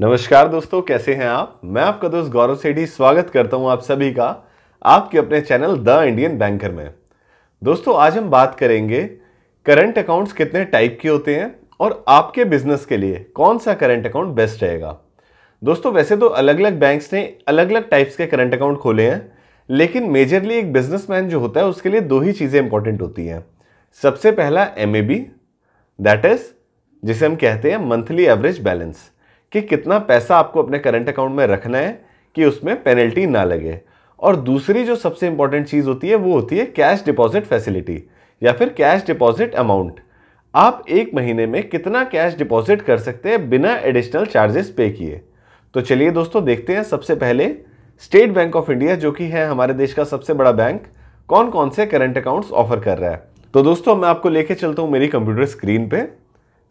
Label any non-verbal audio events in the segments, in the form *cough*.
नमस्कार दोस्तों कैसे हैं आप मैं आपका दोस्त गौरव सेठी स्वागत करता हूं आप सभी का आपके अपने चैनल द इंडियन बैंकर में दोस्तों आज हम बात करेंगे करंट अकाउंट्स कितने टाइप के होते हैं और आपके बिजनेस के लिए कौन सा करंट अकाउंट बेस्ट रहेगा दोस्तों वैसे तो अलग अलग बैंक्स ने अलग अलग टाइप्स के करंट अकाउंट खोले हैं लेकिन मेजरली एक बिजनेसमैन जो होता है उसके लिए दो ही चीज़ें इंपॉर्टेंट होती हैं सबसे पहला एम दैट इज़ जिसे हम कहते हैं मंथली एवरेज बैलेंस कि कितना पैसा आपको अपने करंट अकाउंट में रखना है कि उसमें पेनल्टी ना लगे और दूसरी जो सबसे इंपॉर्टेंट चीज़ होती है वो होती है कैश डिपॉजिट फैसिलिटी या फिर कैश डिपॉजिट अमाउंट आप एक महीने में कितना कैश डिपॉजिट कर सकते हैं बिना एडिशनल चार्जेस पे किए तो चलिए दोस्तों देखते हैं सबसे पहले स्टेट बैंक ऑफ इंडिया जो कि है हमारे देश का सबसे बड़ा बैंक कौन कौन से करंट अकाउंट्स ऑफर कर रहा है तो दोस्तों मैं आपको लेके चलता हूँ मेरी कंप्यूटर स्क्रीन पे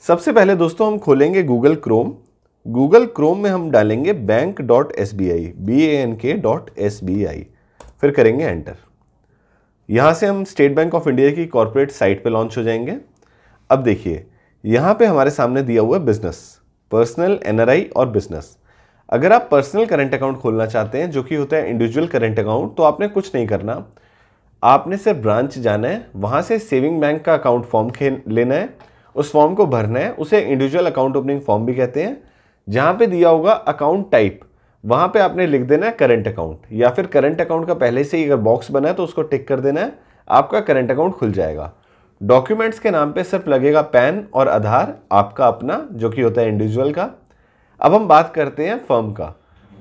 सबसे पहले दोस्तों हम खोलेंगे गूगल क्रोम गूगल क्रोम में हम डालेंगे bank dot S B I B A N K dot S B I फिर करेंगे एंटर यहाँ से हम स्टेट बैंक ऑफ इंडिया की कॉरपोरेट साइट पे लॉन्च हो जाएंगे अब देखिए यहाँ पे हमारे सामने दिया हुआ है बिजनेस पर्सनल एन और बिजनेस अगर आप पर्सनल करंट अकाउंट खोलना चाहते हैं जो कि होता है इंडिविजुअल करंट अकाउंट तो आपने कुछ नहीं करना आपने सिर्फ ब्रांच जाना है वहाँ से सेविंग बैंक का अकाउंट फॉर्म लेना है उस फॉर्म को भरना है उसे इंडिविजुअल अकाउंट ओपनिंग फॉर्म भी कहते हैं जहाँ पे दिया होगा अकाउंट टाइप वहां पे आपने लिख देना है करंट अकाउंट या फिर करंट अकाउंट का पहले से ही अगर बॉक्स बना है तो उसको टिक कर देना है आपका करंट अकाउंट खुल जाएगा डॉक्यूमेंट्स के नाम पे सिर्फ लगेगा पैन और आधार आपका अपना जो कि होता है इंडिविजुअल का अब हम बात करते हैं फर्म का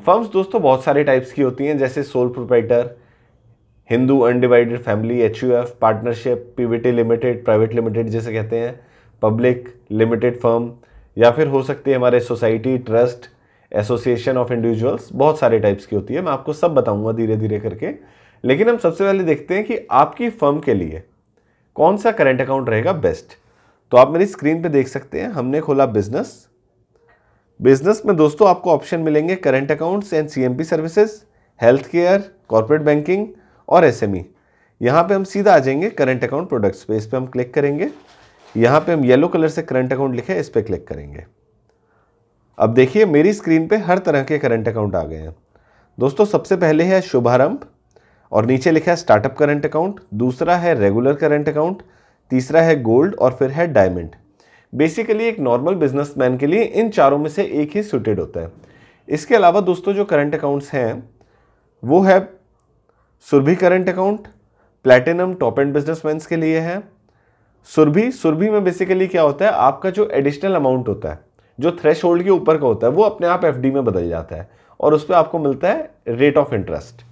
फर्म्स दोस्तों बहुत सारे टाइप्स की होती हैं जैसे sole proprietor Hindu undivided family H partnership PVT limited private limited जैसे कहते हैं पब्लिक लिमिटेड फर्म या फिर हो सकती है हमारे society trust association of individuals बहुत सारे टाइप्स की होती है मैं आपको सब बताऊंगा धीरे धीरे करके लेकिन हम सबसे पहले देखते हैं कि आपकी फर्म के लिए कौन सा करेंट अकाउंट रहेगा बेस्ट तो आप मेरी स्क्रीन पे देख सकते हैं हमने खोला बिजनेस बिजनेस में दोस्तों आपको ऑप्शन मिलेंगे current accounts and CMP services health care corporate banking और एसएमई e। यहाँ पे हम सीधा आ जाएंगे करंट अकाउंट प्रोडक्ट्स पे इस पर हम क्लिक करेंगे यहाँ पे हम येलो कलर से करंट अकाउंट लिखे इस पर क्लिक करेंगे अब देखिए मेरी स्क्रीन पे हर तरह के करंट अकाउंट आ गए हैं दोस्तों सबसे पहले है शुभारंभ और नीचे लिखा है स्टार्टअप करंट अकाउंट दूसरा है रेगुलर करंट अकाउंट तीसरा है गोल्ड और फिर है डायमंड बेसिकली एक नॉर्मल बिजनेसमैन के लिए इन चारों में से एक ही सुटेड होता है इसके अलावा दोस्तों जो करंट अकाउंट्स हैं वो है Surabhi current account platinum top end businessman के लिए है सुरभि सुरभि में बेसिकली क्या होता है आपका जो एडिशनल अमाउंट होता है जो थ्रेश होल्ड के ऊपर का होता है वो अपने आप एफ में बदल जाता है और उस पर आपको मिलता है रेट ऑफ इंटरेस्ट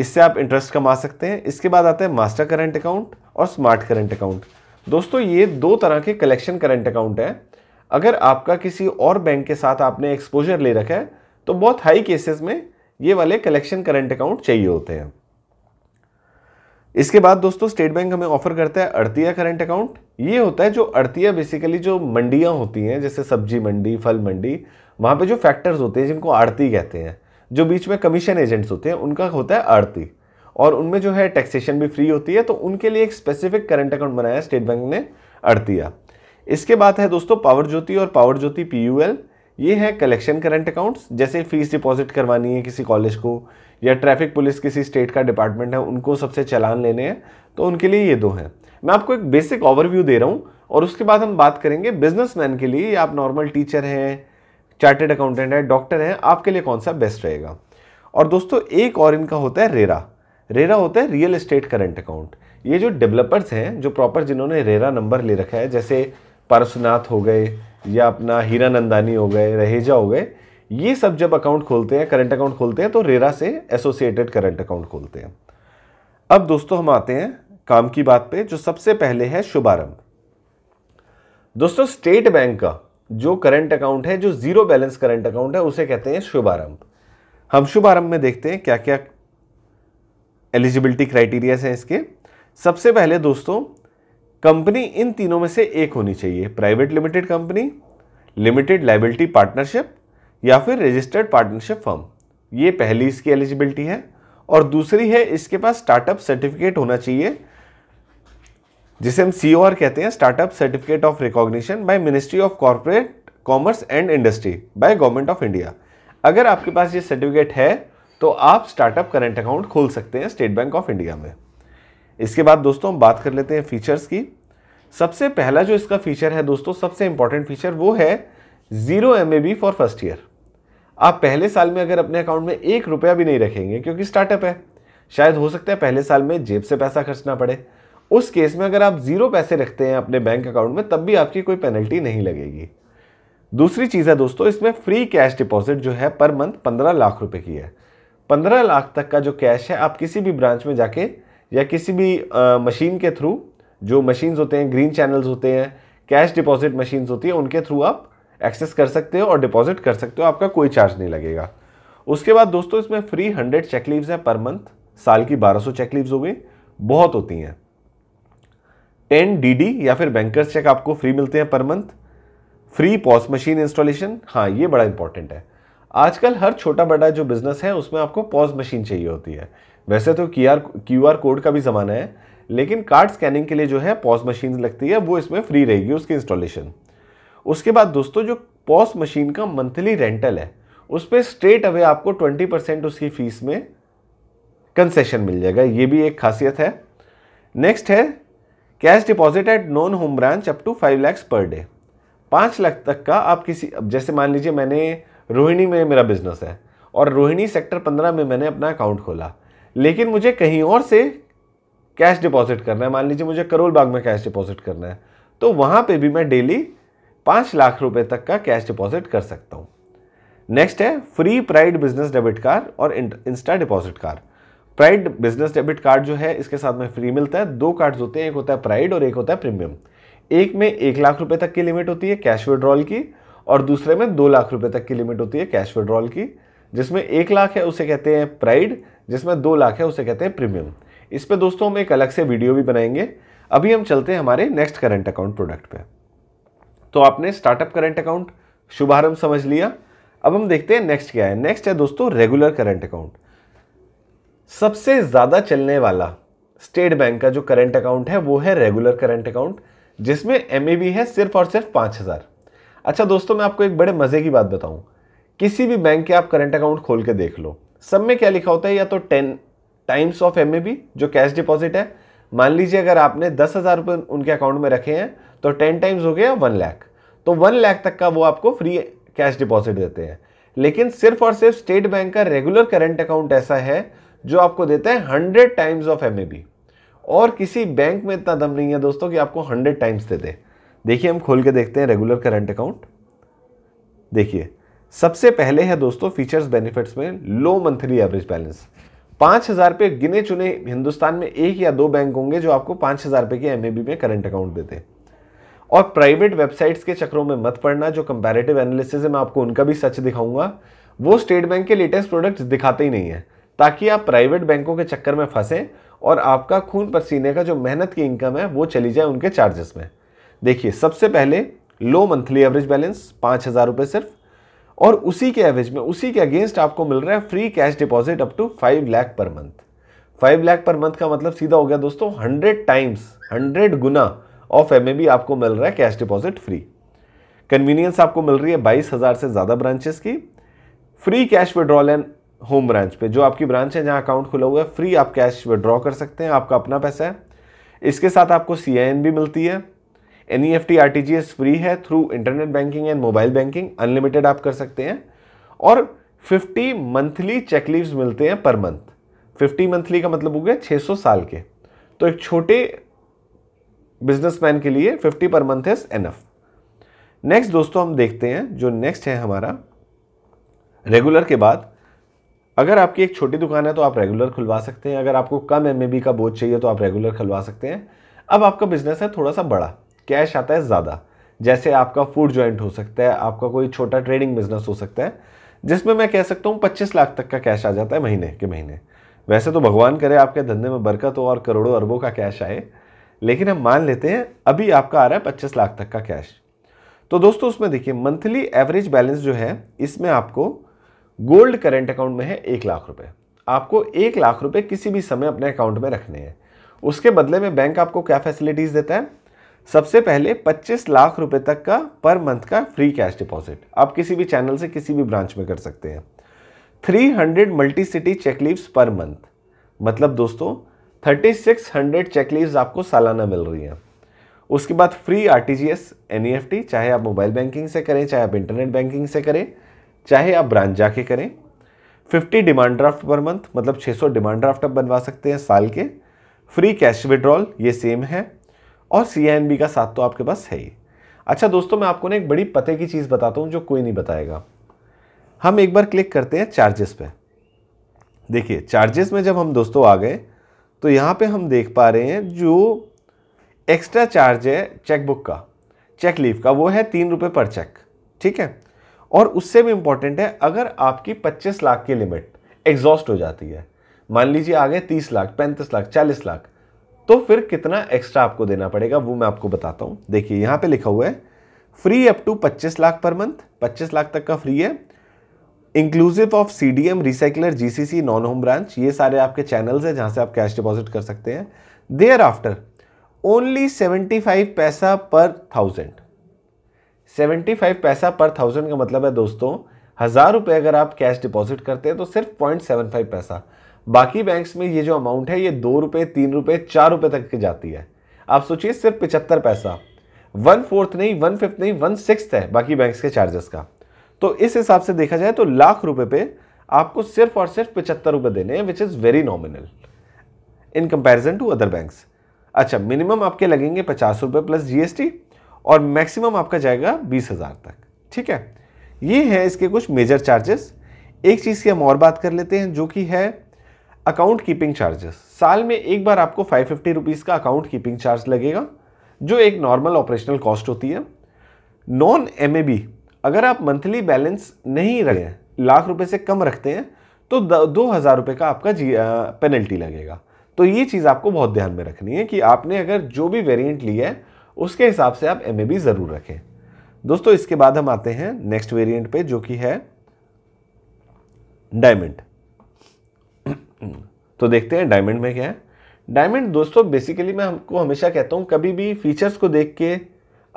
इससे आप इंटरेस्ट कमा सकते हैं इसके बाद आता है मास्टर करंट अकाउंट और स्मार्ट करंट अकाउंट दोस्तों ये दो तरह के कलेक्शन करंट अकाउंट हैं अगर आपका किसी और बैंक के साथ आपने एक्सपोजर ले रखा है तो बहुत हाई केसेस में ये वाले कलेक्शन करंट अकाउंट चाहिए होते हैं इसके बाद दोस्तों स्टेट बैंक हमें ऑफर करता है अड़तिया करंट अकाउंट ये होता है जो अड़तिया बेसिकली जो मंडियाँ होती हैं जैसे सब्जी मंडी फल मंडी वहाँ पे जो फैक्टर्स होते हैं जिनको आड़ती कहते हैं जो बीच में कमीशन एजेंट्स होते हैं उनका होता है आड़ती और उनमें जो है टैक्सेशन भी फ्री होती है तो उनके लिए एक स्पेसिफिक करंट अकाउंट बनाया स्टेट बैंक ने अड़तिया इसके बाद है दोस्तों पावर ज्योति और पावर ज्योति पी ये है कलेक्शन करंट अकाउंट्स जैसे फीस डिपॉजिट करवानी है किसी कॉलेज को या ट्रैफिक पुलिस किसी स्टेट का डिपार्टमेंट है उनको सबसे चलान लेने हैं तो उनके लिए ये दो हैं मैं आपको एक बेसिक ओवरव्यू दे रहा हूँ और उसके बाद हम बात करेंगे बिजनेसमैन के लिए आप नॉर्मल टीचर हैं चार्टेड अकाउंटेंट हैं डॉक्टर हैं आपके लिए कौन सा बेस्ट रहेगा और दोस्तों एक और इनका होता है रेरा रेरा होता है रियल इस्टेट करंट अकाउंट ये जो डेवलपर्स हैं जो प्रॉपर जिन्होंने रेरा नंबर ले रखा है जैसे परसनाथ हो गए या अपना हीरा नंदानी हो गए रहेजा हो गए ये सब जब अकाउंट खोलते हैं करंट अकाउंट खोलते हैं तो रेरा से एसोसिएटेड करंट अकाउंट खोलते हैं अब दोस्तों हम आते हैं काम की बात पे जो सबसे पहले है शुभारंभ दोस्तों स्टेट बैंक का जो करंट अकाउंट है जो जीरो बैलेंस करंट अकाउंट है उसे कहते हैं शुभारंभ हम शुभारंभ में देखते हैं क्या क्या एलिजिबिलिटी क्राइटेरिया हैं इसके सबसे पहले दोस्तों कंपनी इन तीनों में से एक होनी चाहिए private limited company limited liability partnership या फिर रजिस्टर्ड पार्टनरशिप फर्म ये पहली इसकी एलिजिबिलिटी है और दूसरी है इसके पास स्टार्टअप सर्टिफिकेट होना चाहिए जिसे हम सी कहते हैं startup certificate of recognition by ministry of corporate commerce and industry by government of India अगर आपके पास ये सर्टिफिकेट है तो आप स्टार्टअप करंट अकाउंट खोल सकते हैं स्टेट बैंक ऑफ इंडिया में इसके बाद दोस्तों हम बात कर लेते हैं फीचर्स की सबसे पहला जो इसका फीचर है दोस्तों सबसे इंपॉर्टेंट फीचर वो है zero M for first year आप पहले साल में अगर अपने अकाउंट में एक रुपया भी नहीं रखेंगे क्योंकि स्टार्टअप है शायद हो सकता है पहले साल में जेब से पैसा खर्चना पड़े उस केस में अगर आप ज़ीरो पैसे रखते हैं अपने बैंक अकाउंट में तब भी आपकी कोई पेनल्टी नहीं लगेगी दूसरी चीज़ है दोस्तों इसमें फ्री कैश डिपॉजिट जो है पर मंथ पंद्रह लाख रुपए की है पंद्रह लाख तक का जो कैश है आप किसी भी ब्रांच में जाके या किसी भी आ, मशीन के थ्रू जो मशीन्स होते हैं ग्रीन चैनल्स होते हैं कैश डिपॉजिट मशीन्स होती हैं उनके थ्रू आप एक्सेस कर सकते हो और डिपॉजिट कर सकते हो आपका कोई चार्ज नहीं लगेगा उसके बाद दोस्तों इसमें फ्री हंड्रेड चेक लीव्स हैं पर मंथ साल की बारह सौ चेक लीव्स हो गई बहुत होती हैं टेन डी या फिर बैंकर्स चेक आपको फ्री मिलते हैं per month free POS machine installation हाँ ये बड़ा इंपॉर्टेंट है आजकल हर छोटा बड़ा जो बिजनेस है उसमें आपको पॉज मशीन चाहिए होती है वैसे तो Q R Q R code का भी ज़माना है लेकिन कार्ड स्कैनिंग के लिए जो है पॉज मशीन लगती है वो इसमें फ्री रहेगी उसकी इंस्टॉलेशन उसके बाद दोस्तों जो पॉस मशीन का मंथली रेंटल है उस पर स्ट्रेट अवे आपको 20 परसेंट उसकी फ़ीस में कंसेशन मिल जाएगा ये भी एक खासियत है नेक्स्ट है cash deposit at non home branch up to five lakhs per day पाँच लाख तक का आप किसी जैसे मान लीजिए मैंने रोहिणी में मेरा बिजनेस है और रोहिणी सेक्टर पंद्रह में मैंने अपना अकाउंट खोला लेकिन मुझे कहीं और से कैश डिपॉजिट करना है मान लीजिए मुझे करोल बाग में कैश डिपॉजिट करना है तो वहाँ पे भी मैं डेली पाँच लाख रुपए तक का कैश डिपॉजिट कर सकता हूँ नेक्स्ट है free pride business debit card और insta deposit card pride business debit card जो है इसके साथ में फ्री मिलता है दो कार्ड्स होते हैं एक होता है प्राइड और एक होता है प्रीमियम एक में एक लाख रुपए तक की लिमिट होती है कैश विड्रॉल की और दूसरे में दो लाख रुपए तक की लिमिट होती है कैश विड्रॉल की जिसमें एक लाख है उसे कहते हैं प्राइड जिसमें दो लाख है उसे कहते हैं प्रीमियम इस पर दोस्तों हम एक अलग से वीडियो भी बनाएंगे अभी हम चलते हैं हमारे नेक्स्ट करंट अकाउंट प्रोडक्ट पर तो आपने स्टार्टअप करंट अकाउंट शुभारंभ समझ लिया अब हम देखते हैं नेक्स्ट क्या है नेक्स्ट है दोस्तों रेगुलर करंट अकाउंट सबसे ज़्यादा चलने वाला स्टेट बैंक का जो करंट अकाउंट है वो है रेगुलर करंट अकाउंट जिसमें एम है सिर्फ और सिर्फ पाँच हज़ार अच्छा दोस्तों मैं आपको एक बड़े मज़े की बात बताऊं किसी भी बैंक के आप करंट अकाउंट खोल के देख लो सब में क्या लिखा होता है या तो टेन टाइम्स ऑफ एम जो कैश डिपॉजिट है मान लीजिए अगर आपने दस हज़ार उनके अकाउंट में रखे हैं तो टेन टाइम्स हो गया वन लैख तो वन लैख तक का वो आपको फ्री कैश डिपॉजिट देते हैं लेकिन सिर्फ और सिर्फ स्टेट बैंक का रेगुलर करंट अकाउंट ऐसा है जो आपको देता है हंड्रेड टाइम्स ऑफ एम और किसी बैंक में इतना दम नहीं है दोस्तों कि आपको हंड्रेड टाइम्स दे दे देखिए हम खोल के देखते हैं रेगुलर करंट अकाउंट देखिए सबसे पहले है दोस्तों फीचर्स बेनिफिट्स में लो मंथली एवरेज बैलेंस पाँच हज़ार रुपए गिने चुने हिंदुस्तान में एक या दो बैंक होंगे जो आपको पाँच हज़ार रुपए के एम में करंट अकाउंट देते हैं और प्राइवेट वेबसाइट्स के चक्रों में मत पड़ना जो कंपैरेटिव एनालिसिस है मैं आपको उनका भी सच दिखाऊंगा वो स्टेट बैंक के लेटेस्ट प्रोडक्ट्स दिखाते ही नहीं है ताकि आप प्राइवेट बैंकों के चक्कर में फंसें और आपका खून पसीने का जो मेहनत की इनकम है वो चली जाए उनके चार्जेस में देखिए सबसे पहले लो मंथली एवरेज बैलेंस पाँच हज़ार रुपये सिर्फ और उसी के एवरेज में उसी के अगेंस्ट आपको मिल रहा है free cash deposit up to five lakh per month five lakh per month का मतलब सीधा हो गया दोस्तों हंड्रेड टाइम्स हंड्रेड गुना ऑफ एम भी आपको मिल रहा है कैश डिपॉजिट फ्री कन्वीनियंस आपको मिल रही है बाईस हज़ार से ज़्यादा ब्रांचेस की free cash withdrawal and home branch पे जो आपकी ब्रांच है जहाँ अकाउंट खुला हुआ है फ्री आप कैश विड्रॉ कर सकते हैं आपका अपना पैसा है इसके साथ आपको सी भी मिलती है N E F T R T G S free है through internet banking and mobile banking unlimited आप कर सकते हैं और 50 मंथली चेक मिलते हैं पर मंथ 50 मंथली का मतलब हो गया 600 साल के तो एक छोटे बिजनेसमैन के लिए 50 per month is enough next दोस्तों हम देखते हैं जो नेक्स्ट है हमारा रेगुलर के बाद अगर आपकी एक छोटी दुकान है तो आप रेगुलर खुलवा सकते हैं अगर आपको कम एम का बोझ चाहिए तो आप रेगुलर खुलवा सकते हैं अब आपका बिजनेस है थोड़ा सा बड़ा कैश आता है ज़्यादा जैसे आपका फूड जॉइंट हो सकता है आपका कोई छोटा ट्रेडिंग बिजनेस हो सकता है जिसमें मैं कह सकता हूँ पच्चीस लाख तक का कैश आ जाता है महीने के महीने वैसे तो भगवान करे आपके धंधे में बरकत हो और करोड़ों अरबों का कैश आए लेकिन हम मान लेते हैं अभी आपका आ रहा है पच्चीस लाख तक का कैश तो दोस्तों उसमें देखिए मंथली एवरेज बैलेंस जो है इसमें आपको गोल्ड करेंट अकाउंट में है एक लाख रुपए आपको एक लाख रुपए किसी भी समय अपने अकाउंट में रखने हैं उसके बदले में बैंक आपको क्या फैसिलिटीज़ देता है सबसे पहले 25 लाख रुपए तक का पर मंथ का फ्री कैश डिपॉजिट आप किसी भी चैनल से किसी भी ब्रांच में कर सकते हैं 300 multi city cheque per month मतलब दोस्तों थर्टी सिक्स हंड्रेड चेक आपको सालाना मिल रही हैं उसके बाद free R T G S N E F T चाहे आप मोबाइल बैंकिंग से करें चाहे आप इंटरनेट बैंकिंग से करें चाहे आप ब्रांच जाके करें fifty demand draft per month मतलब 600 डिमांड ड्राफ्ट आप बनवा सकते हैं साल के फ्री कैश विड्रॉल ये सेम है और सी का साथ तो आपके पास है ही अच्छा दोस्तों मैं आपको ना एक बड़ी पते की चीज़ बताता हूँ जो कोई नहीं बताएगा हम एक बार क्लिक करते हैं चार्जेस पर देखिए चार्जेस में जब हम दोस्तों आ गए तो यहाँ पे हम देख पा रहे हैं जो एक्स्ट्रा चार्ज है चेकबुक का चेक लीव का वो है तीन रुपये पर चेक ठीक है और उससे भी इम्पॉर्टेंट है अगर आपकी पच्चीस लाख की लिमिट एग्जॉस्ट हो जाती है मान लीजिए आगे तीस लाख पैंतीस लाख चालीस लाख तो फिर कितना एक्स्ट्रा आपको देना पड़ेगा वो मैं आपको बताता हूँ देखिए यहाँ पे लिखा हुआ है free up to 25 lakh per month 25 lakh तक का फ्री है inclusive of C D M recycler G C C non home branch ये सारे आपके चैनल्स हैं जहाँ से आप कैश डिपॉजिट कर सकते हैं thereafter only seventy five पैसा पर थाउजेंड सेवेंटी फाइव पैसा पर थाउजेंड का मतलब है दोस्तों हज़ार रुपये अगर आप कैश डिपॉजिट करते हैं तो सिर्फ पॉइंट सेवन फाइव पैसा बाकी बैंक्स में ये जो अमाउंट है ये दो रुपये तीन रुपये चार रुपये तक की जाती है आप सोचिए सिर्फ पिचहत्तर पैसा वन फोर्थ नहीं वन फिफ्थ नहीं वन सिक्स है बाकी बैंक्स के चार्जेस का तो इस हिसाब से देखा जाए तो लाख रुपए पे आपको सिर्फ और सिर्फ पचहत्तर रुपये देने हैं which is very nominal in comparison to other banks अच्छा मिनिमम आपके लगेंगे पचास रुपये प्लस जीएसटी और मैक्सिमम आपका जाएगा बीस हज़ार तक ठीक है ये है इसके कुछ मेजर चार्जेस एक चीज़ की हम और बात कर लेते हैं जो कि है अकाउंट कीपिंग चार्जेस साल में एक बार आपको फाइव फिफ्टी रुपीज़ का अकाउंट कीपिंग चार्ज लगेगा जो एक नॉर्मल ऑपरेशनल कॉस्ट होती है नॉन एम अगर आप मंथली बैलेंस नहीं रखें लाख रुपए से कम रखते हैं तो दो हज़ार रुपये का आपका जी पेनल्टी लगेगा तो ये चीज़ आपको बहुत ध्यान में रखनी है कि आपने अगर जो भी वेरिएंट लिया है उसके हिसाब से आप एम ज़रूर रखें दोस्तों इसके बाद हम आते हैं नेक्स्ट वेरिएंट पे जो कि है डायमंड *clears throat* तो देखते हैं डायमंड में क्या है डायमंड दोस्तों बेसिकली मैं हमको हमेशा कहता हूँ कभी भी फीचर्स को देख के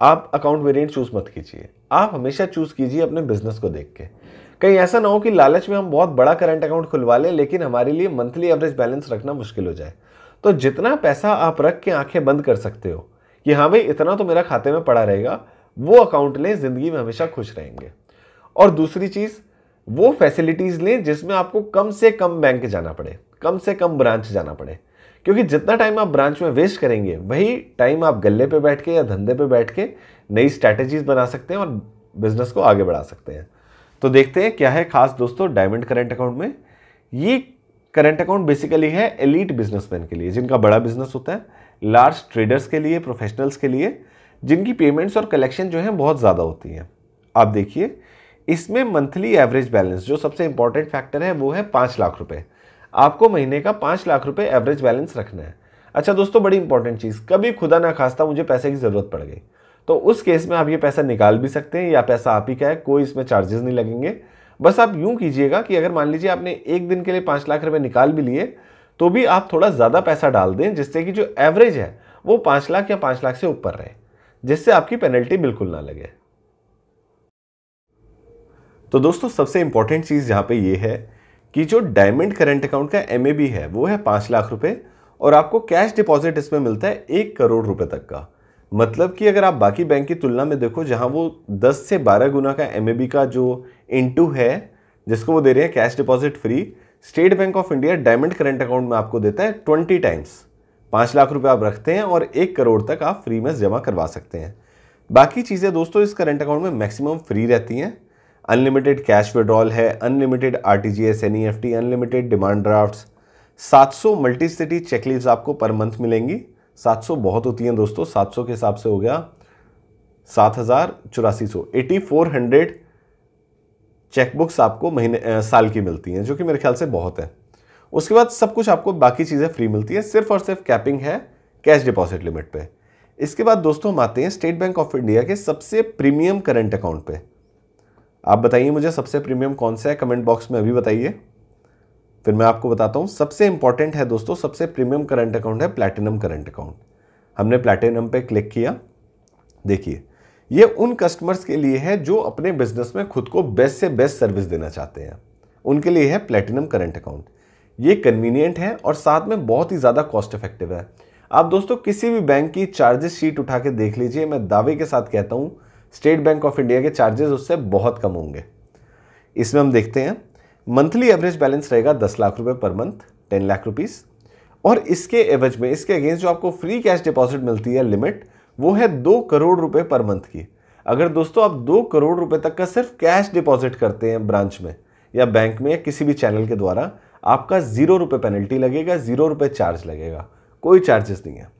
आप अकाउंट वेरिएंट चूज़ मत कीजिए आप हमेशा चूज़ कीजिए अपने बिजनेस को देख के कहीं ऐसा ना हो कि लालच में हम बहुत बड़ा करंट अकाउंट खुलवा लें लेकिन हमारे लिए मंथली एवरेज बैलेंस रखना मुश्किल हो जाए तो जितना पैसा आप रख के आंखें बंद कर सकते हो कि हाँ भाई इतना तो मेरा खाते में पड़ा रहेगा वो अकाउंट लें ज़िंदगी में हमेशा खुश रहेंगे और दूसरी चीज़ वो फैसिलिटीज़ लें जिसमें आपको कम से कम बैंक जाना पड़े कम से कम ब्रांच जाना पड़े क्योंकि जितना टाइम आप ब्रांच में वेस्ट करेंगे वही टाइम आप गले पे बैठ के या धंधे पे बैठ के नई स्ट्रैटेजीज बना सकते हैं और बिजनेस को आगे बढ़ा सकते हैं तो देखते हैं क्या है खास दोस्तों डायमंड करेंट अकाउंट में ये करेंट अकाउंट बेसिकली है एलिट बिजनेसमैन के लिए जिनका बड़ा बिजनेस होता है लार्ज ट्रेडर्स के लिए प्रोफेशनल्स के लिए जिनकी पेमेंट्स और कलेक्शन जो है बहुत ज़्यादा होती हैं आप देखिए इसमें मंथली एवरेज बैलेंस जो सबसे इंपॉर्टेंट फैक्टर है वो है पाँच लाख रुपये आपको महीने का पाँच लाख रुपये एवरेज बैलेंस रखना है अच्छा दोस्तों बड़ी इंपॉर्टेंट चीज़ कभी खुदा ना खास्ता मुझे पैसे की ज़रूरत पड़ गई तो उस केस में आप ये पैसा निकाल भी सकते हैं या पैसा आप ही का है कोई इसमें चार्जेस नहीं लगेंगे बस आप यूं कीजिएगा कि अगर मान लीजिए आपने एक दिन के लिए पाँच लाख रुपये निकाल भी लिए तो भी आप थोड़ा ज़्यादा पैसा डाल दें जिससे कि जो एवरेज है वो पाँच लाख या पाँच लाख से ऊपर रहे जिससे आपकी पेनल्टी बिल्कुल ना लगे तो दोस्तों सबसे इंपॉर्टेंट चीज़ यहाँ पे ये है कि जो डायमंड करंट अकाउंट का एम है वो है पाँच लाख रुपये और आपको कैश डिपॉजिट इसमें मिलता है एक करोड़ रुपये तक का मतलब कि अगर आप बाकी बैंक की तुलना में देखो जहां वो 10 से 12 गुना का एम का जो इनटू है जिसको वो दे रहे हैं cash deposit free State Bank of India diamond current account में आपको देता है ट्वेंटी टाइम्स पाँच लाख रुपये आप रखते हैं और एक करोड़ तक आप फ्री में जमा करवा सकते हैं बाकी चीज़ें दोस्तों इस करंट अकाउंट में मैक्सिमम फ्री रहती हैं अनलिमिटेड कैश विड्रॉल है unlimited R T G S N E F T unlimited demand draft सात सौ मल्टी सिटी चेकलिस्ट आपको पर मंथ मिलेंगी सात सौ बहुत होती हैं दोस्तों सात सौ के हिसाब से हो गया सात हज़ार चौरासी सौ एटी फोर हंड्रेड चेकबुक्स आपको महीने साल की मिलती हैं जो कि मेरे ख्याल से बहुत है उसके बाद सब कुछ आपको बाकी चीज़ें फ्री मिलती हैं सिर्फ और सिर्फ कैपिंग है कैश डिपॉजिट लिमिट पे इसके बाद दोस्तों हम आते हैं स्टेट बैंक ऑफ इंडिया के सबसे प्रीमियम करंट अकाउंट पर आप बताइए मुझे सबसे प्रीमियम कौन सा है कमेंट बॉक्स में अभी बताइए फिर मैं आपको बताता हूँ सबसे इंपॉर्टेंट है दोस्तों सबसे प्रीमियम करंट अकाउंट है प्लैटिनम करंट अकाउंट हमने प्लैटिनम पे क्लिक किया देखिए ये उन कस्टमर्स के लिए है जो अपने बिजनेस में खुद को बेस्ट से बेस्ट सर्विस देना चाहते हैं उनके लिए है प्लेटिनम करंट अकाउंट ये कन्वीनियंट है और साथ में बहुत ही ज़्यादा कॉस्ट इफेक्टिव है आप दोस्तों किसी भी बैंक की चार्जेस शीट उठा के देख लीजिए मैं दावे के साथ कहता हूँ स्टेट बैंक ऑफ इंडिया के चार्जेस उससे बहुत कम होंगे इसमें हम देखते हैं मंथली एवरेज बैलेंस रहेगा दस लाख रुपये per month ten lakh rupees और इसके एवज में इसके अगेंस्ट जो आपको फ्री कैश डिपॉजिट मिलती है लिमिट वो है दो करोड़ रुपए पर मंथ की अगर दोस्तों आप दो करोड़ रुपए तक का सिर्फ कैश डिपॉजिट करते हैं ब्रांच में या बैंक में या किसी भी चैनल के द्वारा आपका जीरो रुपये पेनल्टी लगेगा जीरो रुपये चार्ज लगेगा कोई चार्जेस नहीं है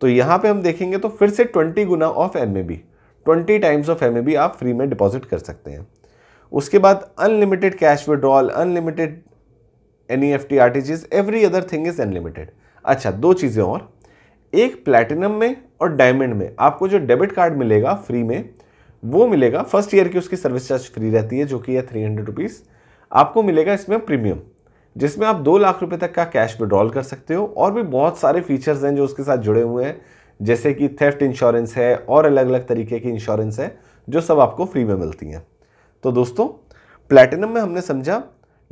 तो यहाँ पे हम देखेंगे तो फिर से ट्वेंटी गुना of M twenty times of M आप फ्री में डिपॉजिट कर सकते हैं उसके बाद unlimited cash withdrawal unlimited N E F T R T G every other thing is unlimited अच्छा दो चीज़ें और एक प्लैटिनम में और डायमंड में आपको जो डेबिट कार्ड मिलेगा फ्री में वो मिलेगा फर्स्ट ईयर की उसकी सर्विस चार्ज फ्री रहती है जो कि है थ्री हंड्रेड रुपीज़ आपको मिलेगा इसमें प्रीमियम जिसमें आप दो लाख रुपए तक का कैश विड्रॉल कर सकते हो और भी बहुत सारे फीचर्स हैं जो उसके साथ जुड़े हुए हैं जैसे कि थेफ्ट इंश्योरेंस है और अलग अलग तरीके की इंश्योरेंस है जो सब आपको फ्री में मिलती हैं तो दोस्तों प्लेटिनम में हमने समझा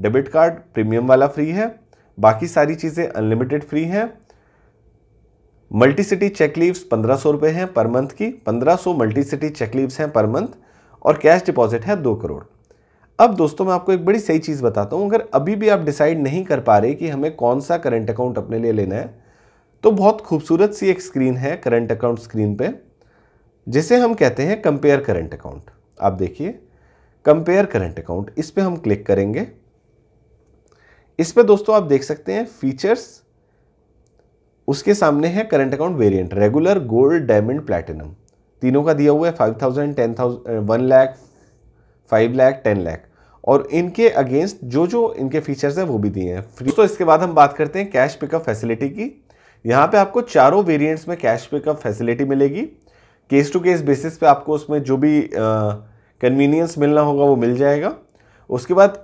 डेबिट कार्ड प्रीमियम वाला फ्री है बाकी सारी चीज़ें अनलिमिटेड फ्री हैं मल्टी सिटी चेक लीव्स पंद्रह सौ रुपये हैं पर मंथ की पंद्रह सौ मल्टी सिटी चेक लीव्स हैं पर मंथ और कैश डिपॉजिट है दो करोड़ अब दोस्तों मैं आपको एक बड़ी सही चीज़ बताता हूँ अगर अभी भी आप डिसाइड नहीं कर पा रहे कि हमें कौन सा करंट अकाउंट अपने लिए लेना है तो बहुत खूबसूरत सी एक स्क्रीन है करंट अकाउंट स्क्रीन पे जिसे हम कहते हैं कंपेयर करंट अकाउंट आप देखिए कंपेयर करंट अकाउंट इस पर हम क्लिक करेंगे इस पर दोस्तों आप देख सकते हैं फीचर्स उसके सामने है current account variant regular gold diamond platinum तीनों का दिया हुआ है five thousand ten thousand one lakh five lakh ten lakh और इनके अगेंस्ट जो जो इनके फीचर्स हैं वो भी दिए हैं तो इसके बाद हम बात करते हैं कैश पिकअप फैसिलिटी की यहाँ पे आपको चारों वेरिएंट्स में कैश पिकअप फैसिलिटी मिलेगी केस टू केस बेसिस पे आपको उसमें जो भी कन्वीनियंस मिलना होगा वो मिल जाएगा उसके बाद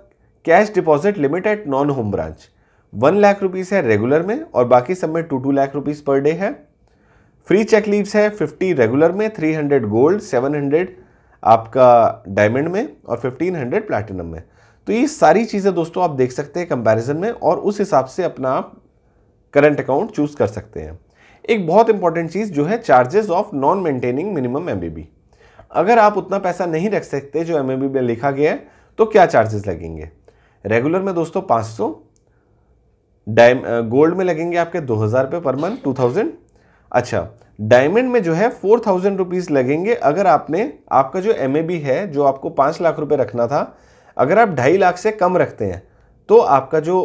cash deposit limit at non home branch one lakh rupees है रेगुलर में और बाकी सब में two two lakh rupees per day है फ्री चेक लीव्स है फिफ्टी रेगुलर में three hundred gold seven hundred आपका डायमंड में और फिफ्टीन हंड्रेड प्लैटिनम में तो ये सारी चीज़ें दोस्तों आप देख सकते हैं कंपैरिजन में और उस हिसाब से अपना आप करंट अकाउंट चूज कर सकते हैं एक बहुत इंपॉर्टेंट चीज़ जो है charges of non maintaining minimum M अगर आप उतना पैसा नहीं रख सकते जो एम में लिखा गया है तो क्या चार्जेस लगेंगे रेगुलर में दोस्तों सौ डायम गोल्ड में लगेंगे आपके दो हज़ार रुपये पर मंथ टू थाउजेंड अच्छा डायमंड में जो है फोर थाउजेंड रुपीज़ लगेंगे अगर आपने आपका जो एम है जो आपको पाँच लाख रुपये रखना था अगर आप ढाई लाख से कम रखते हैं तो आपका जो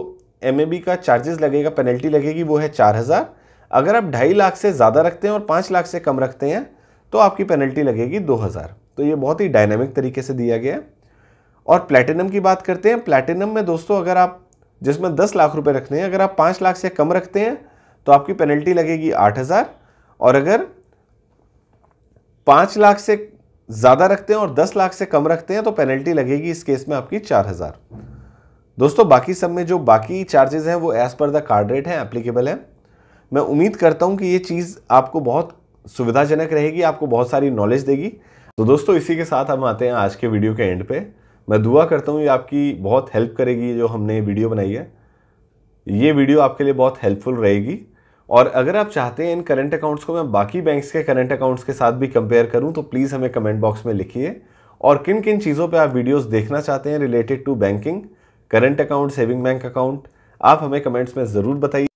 एम का चार्जेस लगेगा पेनल्टी लगेगी वो है चार हज़ार अगर आप ढाई लाख से ज़्यादा रखते हैं और पाँच लाख से कम रखते हैं तो आपकी पेनल्टी लगेगी दो हज़ार तो ये बहुत ही डायनेमिक तरीके से दिया गया है और प्लेटिनम की बात करते हैं प्लेटिनम में दोस्तों अगर आप जिसमें दस लाख रुपए रखते हैं अगर आप पाँच लाख से कम रखते हैं तो आपकी पेनल्टी लगेगी आठ हज़ार और अगर पाँच लाख से ज़्यादा रखते हैं और दस लाख से कम रखते हैं तो पेनल्टी लगेगी इस केस में आपकी चार हज़ार दोस्तों बाकी सब में जो बाकी चार्जेज़ हैं वो as per the card rate हैं एप्लीकेबल हैं मैं उम्मीद करता हूँ कि ये चीज़ आपको बहुत सुविधाजनक रहेगी आपको बहुत सारी नॉलेज देगी तो दोस्तों इसी के साथ हम आते हैं आज के वीडियो के एंड पे मैं दुआ करता हूँ ये आपकी बहुत हेल्प करेगी जो हमने वीडियो बनाई है ये वीडियो आपके लिए बहुत हेल्पफुल रहेगी और अगर आप चाहते हैं इन करंट अकाउंट्स को मैं बाकी बैंक्स के करंट अकाउंट्स के साथ भी कंपेयर करूँ तो प्लीज़ हमें कमेंट बॉक्स में लिखिए और किन किन चीज़ों पर आप वीडियोज़ देखना चाहते हैं related to banking current account saving bank account आप हमें कमेंट्स में ज़रूर बताइए